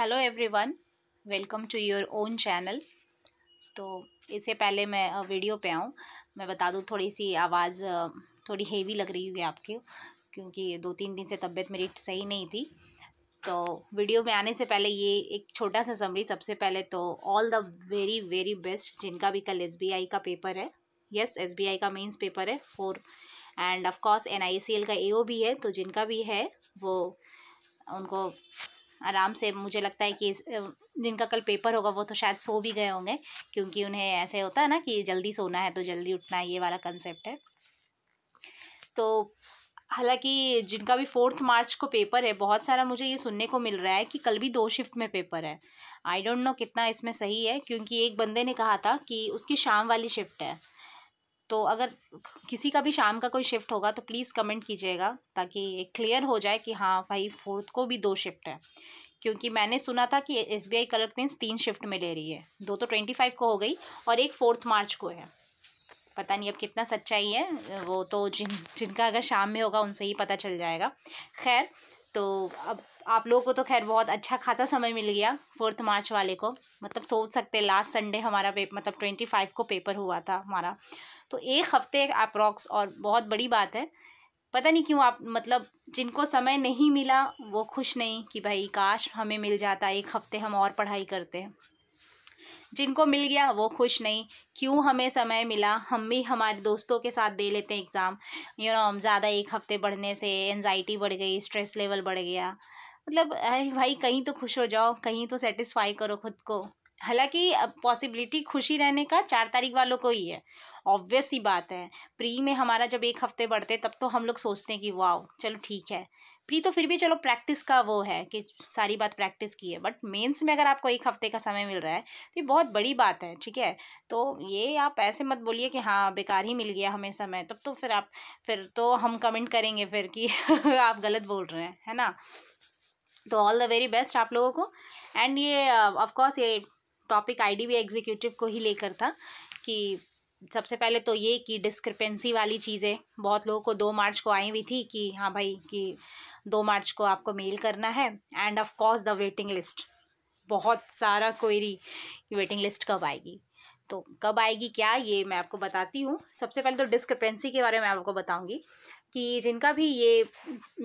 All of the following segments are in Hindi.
Hello everyone welcome to your own channel तो इससे पहले मैं वीडियो पे आऊँ मैं बता दूँ थोड़ी सी आवाज़ थोड़ी हेवी लग रही होगी आपकी क्योंकि दो तीन दिन से तबीयत मेरी सही नहीं थी तो वीडियो में आने से पहले ये एक छोटा सा समरी सबसे पहले तो all the very very best जिनका भी कल एस का पेपर है यस एस का मेन्स पेपर है फोर एंड ऑफकोर्स एन का ए भी है तो जिनका भी है वो उनको आराम से मुझे लगता है कि जिनका कल पेपर होगा वो तो शायद सो भी गए होंगे क्योंकि उन्हें ऐसे होता है ना कि जल्दी सोना है तो जल्दी उठना है ये वाला कंसेप्ट है तो हालांकि जिनका भी फोर्थ मार्च को पेपर है बहुत सारा मुझे ये सुनने को मिल रहा है कि कल भी दो शिफ्ट में पेपर है आई डोंट नो कितना इसमें सही है क्योंकि एक बंदे ने कहा था कि उसकी शाम वाली शिफ्ट है तो अगर किसी का भी शाम का कोई शिफ्ट होगा तो प्लीज़ कमेंट कीजिएगा ताकि क्लियर हो जाए कि हाँ भाई फोर्थ को भी दो शिफ्ट है क्योंकि मैंने सुना था कि S B I clerk prelims तीन शिफ्ट में ले रही है दो तो ट्वेंटी फाइव को हो गई और एक फोर्थ मार्च को है पता नहीं अब कितना सच्चाई है वो तो जिन जिनका अगर शाम में होगा उनसे ही पता चल जाएगा खैर तो अब आप लोगों को तो खैर बहुत अच्छा खासा समय मिल गया फोर्थ मार्च वाले को मतलब सोच सकते हैं लास्ट संडे हमारा पेपर मतलब ट्वेंटी फाइव को पेपर हुआ था हमारा तो एक हफ्ते अप्रॉक्स और बहुत बड़ी बात है पता नहीं क्यों आप मतलब जिनको समय नहीं मिला वो खुश नहीं कि भाई काश हमें मिल जाता एक हफ्ते हम और पढ़ाई करते हैं जिनको मिल गया वो खुश नहीं क्यों हमें समय मिला हम भी हमारे दोस्तों के साथ दे लेते हैं एग्ज़ाम यू नो ज़्यादा एक हफ्ते बढ़ने से एनजाइटी बढ़ गई स्ट्रेस लेवल बढ़ गया मतलब अरे भाई कहीं तो खुश हो जाओ कहीं तो सेटिस्फाई करो खुद को हालांकि पॉसिबिलिटी खुशी रहने का चार तारीख वालों को ही है ऑब्वियस ही बात है प्री में हमारा जब एक हफ्ते बढ़ते तब तो हम लोग सोचते हैं कि वाह चलो ठीक है प्री तो फिर भी चलो प्रैक्टिस का वो है कि सारी बात प्रैक्टिस की है बट मेंस में अगर आपको एक हफ्ते का समय मिल रहा है तो ये बहुत बड़ी बात है ठीक है तो ये आप ऐसे मत बोलिए कि हाँ बेकार ही मिल गया हमें समय तब तो फिर आप फिर तो हम कमेंट करेंगे फिर कि आप गलत बोल रहे हैं है ना तो ऑल द वेरी बेस्ट आप लोगों को एंड ये ऑफकोर्स ये टॉपिक आई डी एग्जीक्यूटिव को ही लेकर था कि सबसे पहले तो ये कि डिस्क्रिपेंसी वाली चीज़ें बहुत लोगों को दो मार्च को आई हुई थी कि हाँ भाई कि दो मार्च को आपको मेल करना है and of course the waiting list बहुत सारा क्वेरी कि वेटिंग लिस्ट कब आएगी तो कब आएगी क्या ये मैं आपको बताती हूँ सबसे पहले तो डिस्क्रिपेंसी के बारे में आपको बताऊँगी कि जिनका भी ये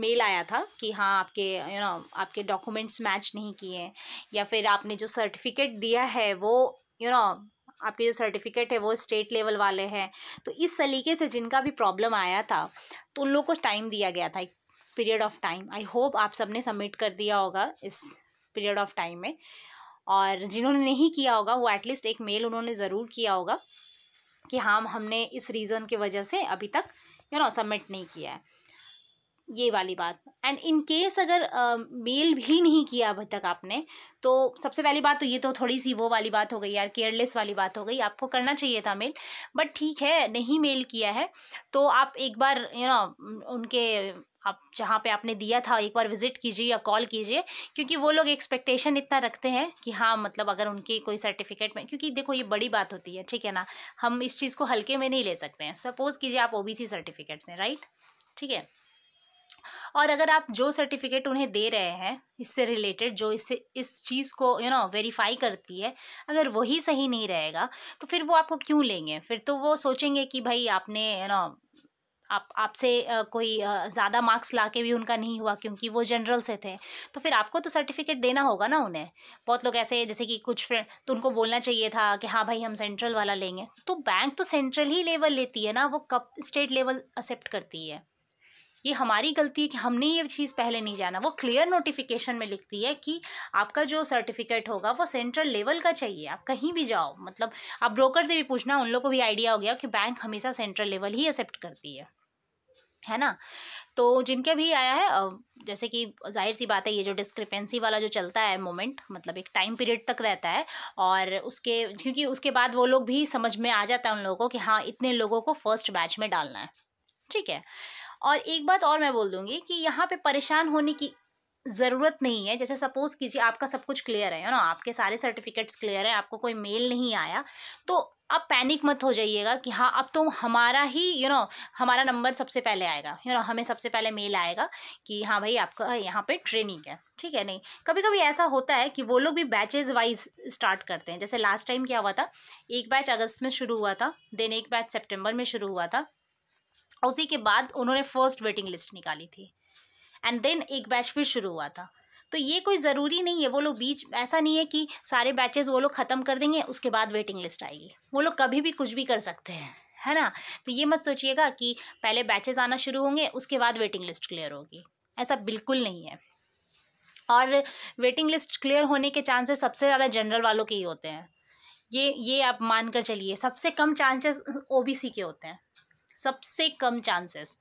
मेल आया था कि हाँ आपके यू नो आपके डॉक्यूमेंट्स मैच नहीं किए या फिर आपने जो सर्टिफिकेट दिया है वो यू नो आपके जो सर्टिफिकेट है वो स्टेट लेवल वाले हैं तो इस सलीके से जिनका भी प्रॉब्लम आया था तो उन लोग को टाइम दिया गया था period of time I hope आप सबने सबमिट कर दिया होगा इस पीरियड ऑफ टाइम में और जिन्होंने नहीं किया होगा वो एटलीस्ट एक मेल उन्होंने ज़रूर किया होगा कि हाँ हमने इस रीज़न की वजह से अभी तक यू नो सबमिट नहीं किया है ये वाली बात एंड इन केस अगर मेल uh, भी नहीं किया अभी तक आपने तो सबसे पहली बात तो ये तो थोड़ी सी वो वाली बात हो गई यार केयरलेस वाली बात हो गई आपको करना चाहिए था मेल बट ठीक है नहीं मेल किया है तो आप एक बार यू you नो know, उनके आप जहाँ पे आपने दिया था एक बार विज़िट कीजिए या कॉल कीजिए क्योंकि वो लोग एक्सपेक्टेशन इतना रखते हैं कि हाँ मतलब अगर उनके कोई सर्टिफिकेट में क्योंकि देखो ये बड़ी बात होती है ठीक है ना हम इस चीज़ को हल्के में नहीं ले सकते हैं सपोज़ कीजिए आप ओ सर्टिफिकेट्स हैं राइट ठीक है और अगर आप जो सर्टिफिकेट उन्हें दे रहे हैं इससे रिलेटेड जो इससे इस चीज़ को यू नो वेरीफाई करती है अगर वही सही नहीं रहेगा तो फिर वो आपको क्यों लेंगे फिर तो वो सोचेंगे कि भाई आपने यू नो आप आपसे कोई ज़्यादा मार्क्स ला के भी उनका नहीं हुआ क्योंकि वो जनरल से थे तो फिर आपको तो सर्टिफिकेट देना होगा ना उन्हें बहुत लोग ऐसे जैसे कि कुछ फ्रेंड तो उनको बोलना चाहिए था कि हाँ भाई हम सेंट्रल वाला लेंगे तो बैंक तो सेंट्रल ही लेवल लेती है ना वो कब स्टेट लेवल एक्सेप्ट करती है ये हमारी गलती है कि हमने ये चीज़ पहले नहीं जाना वो क्लियर नोटिफिकेशन में लिखती है कि आपका जो सर्टिफिकेट होगा वो सेंट्रल लेवल का चाहिए आप कहीं भी जाओ मतलब आप ब्रोकर से भी पूछना उन लोग को भी आइडिया हो गया कि बैंक हमेशा सेंट्रल लेवल ही एक्सेप्ट करती है है ना तो जिनके भी आया है जैसे कि जाहिर सी बात है ये जो डिस्क्रिपेंसी वाला जो चलता है मोमेंट मतलब एक टाइम पीरियड तक रहता है और उसके क्योंकि उसके बाद वो लोग भी समझ में आ जाता है उन लोगों को कि हाँ इतने लोगों को फर्स्ट बैच में डालना है ठीक है और एक बात और मैं बोल दूँगी कि यहाँ पे परेशान होने की ज़रूरत नहीं है जैसे सपोज़ कीजिए आपका सब कुछ क्लियर है ना आपके सारे सर्टिफिकेट्स क्लियर है आपको कोई मेल नहीं आया तो अब पैनिक मत हो जाइएगा कि हाँ अब तो हमारा ही यू you नो know, हमारा नंबर सबसे पहले आएगा यू you नो know, हमें सबसे पहले मेल आएगा कि हाँ भाई आपका यहाँ पे ट्रेनिंग है ठीक है नहीं कभी कभी ऐसा होता है कि वो लोग भी बैचेज वाइज स्टार्ट करते हैं जैसे लास्ट टाइम क्या हुआ था एक बैच अगस्त में शुरू हुआ था देन एक बैच सेप्टेम्बर में शुरू हुआ था उसी के बाद उन्होंने फर्स्ट वेटिंग लिस्ट निकाली थी एंड देन एक बैच फिर शुरू हुआ था तो ये कोई ज़रूरी नहीं है वो लोग बीच ऐसा नहीं है कि सारे बैचेस वो लोग ख़त्म कर देंगे उसके बाद वेटिंग लिस्ट आएगी वो लोग कभी भी कुछ भी कर सकते हैं है ना तो ये मत सोचिएगा कि पहले बैचेस आना शुरू होंगे उसके बाद वेटिंग लिस्ट क्लियर होगी ऐसा बिल्कुल नहीं है और वेटिंग लिस्ट क्लियर होने के चांसेस सबसे ज़्यादा जनरल वालों के ही होते हैं ये ये आप मान कर चलिए सबसे कम चांसेस ओ के होते हैं सबसे कम चांसेस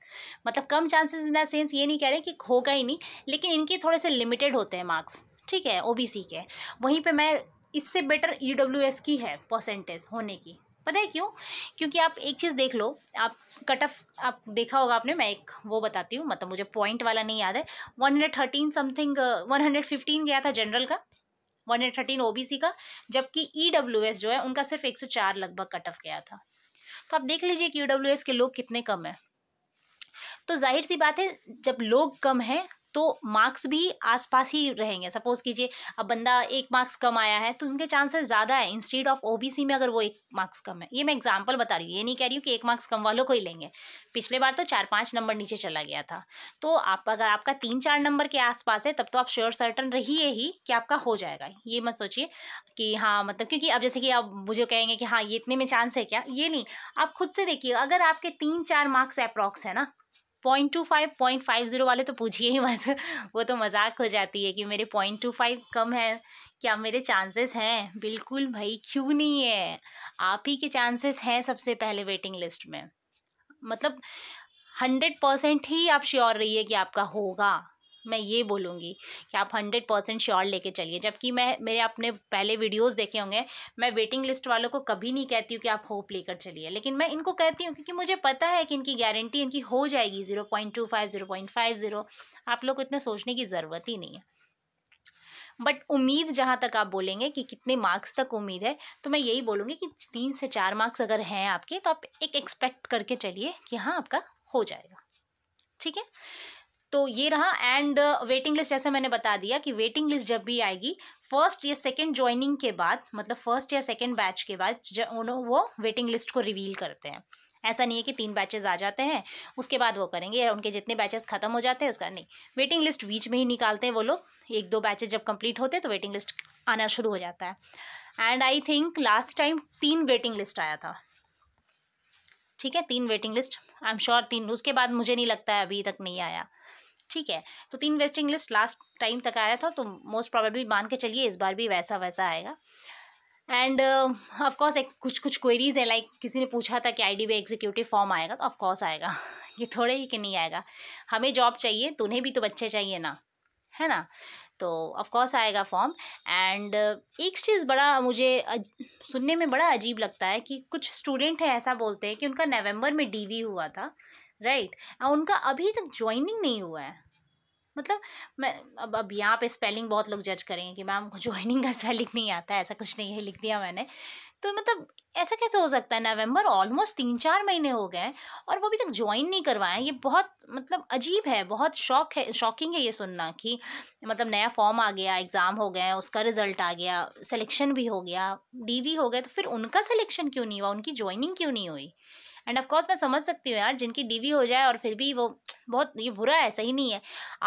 मतलब कम चांसेस इन द सेंस ये नहीं कह रहे कि होगा ही नहीं लेकिन इनके थोड़े से लिमिटेड होते हैं मार्क्स ठीक है ओबीसी के वहीं पे मैं इससे बेटर ईडब्ल्यूएस e की है परसेंटेज होने की पता है क्यों क्योंकि आप एक चीज़ देख लो आप कट ऑफ आप देखा होगा आपने मैं एक वो बताती हूँ मतलब मुझे पॉइंट वाला नहीं याद है one hundred thirteen something one hundred fifteen गया था जनरल का वन हंड्रेड थर्टीन ओबीसी का जबकि ईडब्ल्यूएस e जो है उनका सिर्फ एक सौ चार लगभग कट ऑफ गया था तो आप देख लीजिए कि यू के लोग कितने कम हैं तो जाहिर सी बात है जब लोग कम हैं तो मार्क्स भी आसपास ही रहेंगे सपोज कीजिए अब बंदा एक मार्क्स कम आया है तो उनके चांसेस ज़्यादा है इंस्टीड ऑफ ओबीसी में अगर वो एक मार्क्स कम है ये मैं एग्जाम्पल बता रही हूँ ये नहीं कह रही हूँ कि एक मार्क्स कम वालों को ही लेंगे पिछले बार तो चार पाँच नंबर नीचे चला गया था तो आप अगर आपका तीन चार नंबर के आसपास है तब तो आप श्योर सर्टन रहिए ही कि आपका हो जाएगा ये मत सोचिए कि हाँ मतलब क्योंकि अब जैसे कि आप मुझे कहेंगे कि हाँ ये इतने में चांस है क्या ये नहीं आप खुद से देखिए अगर आपके तीन चार मार्क्स अप्रॉक्स है ना point two five point five zero वाले तो पूछिए ही मत वो तो मजाक हो जाती है कि मेरे पॉइंट टू फाइव कम है क्या मेरे चांसेस हैं बिल्कुल भाई क्यों नहीं है आप ही के चांसेस हैं सबसे पहले वेटिंग लिस्ट में मतलब हंड्रेड परसेंट ही आप श्योर रहिए कि आपका होगा मैं ये बोलूँगी कि आप हंड्रेड परसेंट श्योर लेके चलिए जबकि मैं मेरे अपने पहले वीडियोस देखे होंगे मैं वेटिंग लिस्ट वालों को कभी नहीं कहती हूँ कि आप होप लेकर चलिए लेकिन मैं इनको कहती हूँ क्योंकि मुझे पता है कि इनकी गारंटी इनकी हो जाएगी zero point two five zero point five zero आप लोग को इतने सोचने की ज़रूरत ही नहीं है बट उम्मीद जहाँ तक आप बोलेंगे कि कितने मार्क्स तक उम्मीद है तो मैं यही बोलूँगी कि तीन से चार मार्क्स अगर हैं आपके तो आप एक एक्सपेक्ट करके चलिए कि हाँ आपका हो जाएगा ठीक है तो ये रहा एंड वेटिंग लिस्ट जैसे मैंने बता दिया कि वेटिंग लिस्ट जब भी आएगी फर्स्ट या सेकेंड ज्वाइनिंग के बाद मतलब फर्स्ट या सेकेंड बैच के बाद उन्होंने वो वेटिंग लिस्ट को रिवील करते हैं ऐसा नहीं है कि तीन बैचेज आ जाते हैं उसके बाद वो करेंगे या उनके जितने बैचेस खत्म हो जाते हैं उसका नहीं वेटिंग लिस्ट बीच में ही निकालते हैं वो लोग एक दो बैचेज जब कंप्लीट होते हैं तो वेटिंग लिस्ट आना शुरू हो जाता है and I think last time तीन वेटिंग लिस्ट आया था ठीक है तीन waiting list I am sure तीन उसके बाद मुझे नहीं लगता है अभी तक नहीं आया ठीक है तो तीन वेटिंग लिस्ट लास्ट टाइम तक आया था तो मोस्ट प्रॉबेबली मान के चलिए इस बार भी वैसा वैसा आएगा एंड ऑफकोर्स एक कुछ कुछ क्वेरीज है लाइक like, किसी ने पूछा था कि आई डी एग्जीक्यूटिव फॉर्म आएगा तो ऑफकोर्स आएगा ये थोड़े ही कि नहीं आएगा हमें जॉब चाहिए तुम्हें भी तो बच्चे चाहिए ना है ना तो ऑफकोर्स आएगा फॉर्म एंड एक चीज़ बड़ा मुझे अज, सुनने में बड़ा अजीब लगता है कि कुछ स्टूडेंट हैं ऐसा बोलते हैं कि उनका नवंबर में डीवी हुआ था राइट right? उनका अभी तक ज्वाइनिंग नहीं हुआ है मतलब मैं अब अब यहाँ पे स्पेलिंग बहुत लोग जज करेंगे कि मैम को ज्वाइनिंग का स्पेलिंग नहीं आता है ऐसा कुछ नहीं है लिख दिया मैंने तो मतलब ऐसा कैसे हो सकता है नवंबर ऑलमोस्ट तीन चार महीने हो गए और वो अभी तक ज्वाइन नहीं करवाए ये बहुत मतलब अजीब है बहुत शौक है शॉकिंग है ये सुनना कि मतलब नया फॉर्म आ गया एग्ज़ाम हो गया उसका रिजल्ट आ गया सिलेक्शन भी हो गया डीवी हो गया तो फिर उनका सिलेक्शन क्यों नहीं हुआ उनकी ज्वाइनिंग क्यों नहीं हुई एंड ऑफकोर्स मैं समझ सकती हूँ यार जिनकी डीवी हो जाए और फिर भी वो बहुत ये बुरा है सही नहीं है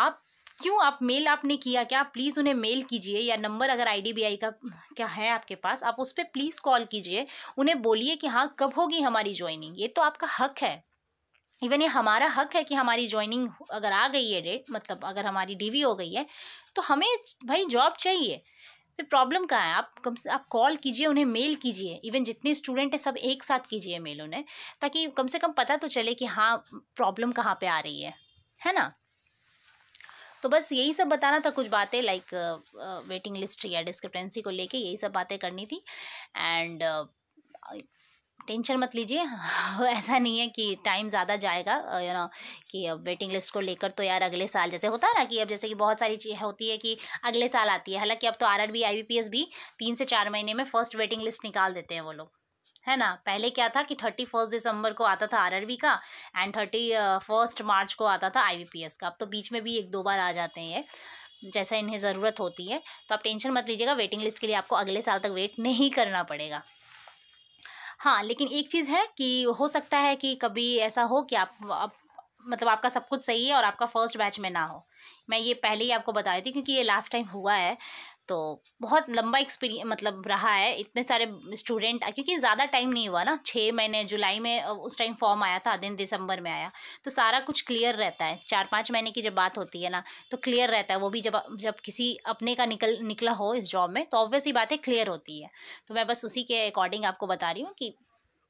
आप क्यों आप मेल आपने किया क्या आप प्लीज़ उन्हें मेल कीजिए या नंबर अगर आईडीबीआई का क्या है आपके पास आप उस पर प्लीज़ कॉल कीजिए उन्हें बोलिए कि हाँ कब होगी हमारी ज्वाइनिंग ये तो आपका हक है इवन ये हमारा हक है कि हमारी ज्वाइनिंग अगर आ गई है डेट मतलब अगर हमारी डीवी हो गई है तो हमें भाई जॉब चाहिए फिर प्रॉब्लम कहाँ है आप कम से आप कॉल कीजिए उन्हें मेल कीजिए इवन जितने स्टूडेंट हैं सब एक साथ कीजिए मेल उन्हें ताकि कम से कम पता तो चले कि हाँ प्रॉब्लम कहाँ पे आ रही है है ना तो बस यही सब बताना था कुछ बातें लाइक वेटिंग लिस्ट या डिस्क्रिपेंसी को लेके यही सब बातें करनी थी एंड टेंशन मत लीजिए हाँ, ऐसा नहीं है कि टाइम ज़्यादा जाएगा यू नो कि अब वेटिंग लिस्ट को लेकर तो यार अगले साल जैसे होता है ना कि अब जैसे कि बहुत सारी चीज़ होती है कि अगले साल आती है हालांकि अब तो R R B I B भी तीन से चार महीने में फर्स्ट वेटिंग लिस्ट निकाल देते हैं वो लोग है ना पहले क्या था कि थर्टी फर्स्ट दिसंबर को आता था आरआरबी का एंड थर्टी फर्स्ट मार्च को आता था एस का अब तो बीच में भी एक दो बार आ जाते हैं ये जैसा इन्हें ज़रूरत होती है तो आप टेंशन मत लीजिएगा वेटिंग लिस्ट के लिए आपको अगले साल तक वेट नहीं करना पड़ेगा हाँ लेकिन एक चीज़ है कि हो सकता है कि कभी ऐसा हो कि आप, आप मतलब आपका सब कुछ सही है और आपका फर्स्ट बैच में ना हो मैं ये पहले ही आपको बता रही थी क्योंकि ये लास्ट टाइम हुआ है तो बहुत लंबा एक्सपीरियंस मतलब रहा है इतने सारे स्टूडेंट क्योंकि ज़्यादा टाइम नहीं हुआ ना छः महीने जुलाई में उस टाइम फॉर्म आया था दिन दिसंबर में आया तो सारा कुछ क्लियर रहता है चार पाँच महीने की जब बात होती है ना तो क्लियर रहता है वो भी जब जब किसी अपने का निकल निकला हो इस जॉब में तो ऑब्वियसली बातें क्लियर होती है तो मैं बस उसी के अकॉर्डिंग आपको बता रही हूँ कि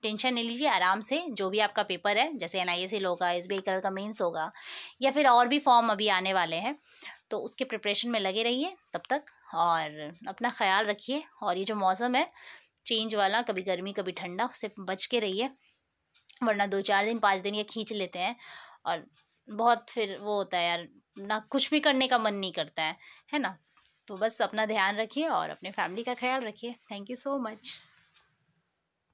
टेंशन नहीं लीजिए आराम से जो भी आपका पेपर है जैसे एन आई एस एल होगा एस बी आई कलर का मेन्स होगा या फिर और भी फॉर्म अभी आने वाले हैं तो उसके प्रिपरेशन में लगे रहिए तब तक और अपना ख्याल रखिए और ये जो मौसम है चेंज वाला कभी गर्मी कभी ठंडा उससे बच के रहिए वरना दो चार दिन पाँच दिन ये खींच लेते हैं और बहुत फिर वो होता है यार ना कुछ भी करने का मन नहीं करता है है ना तो बस अपना ध्यान रखिए और अपने फैमिली का ख्याल रखिए थैंक यू सो मच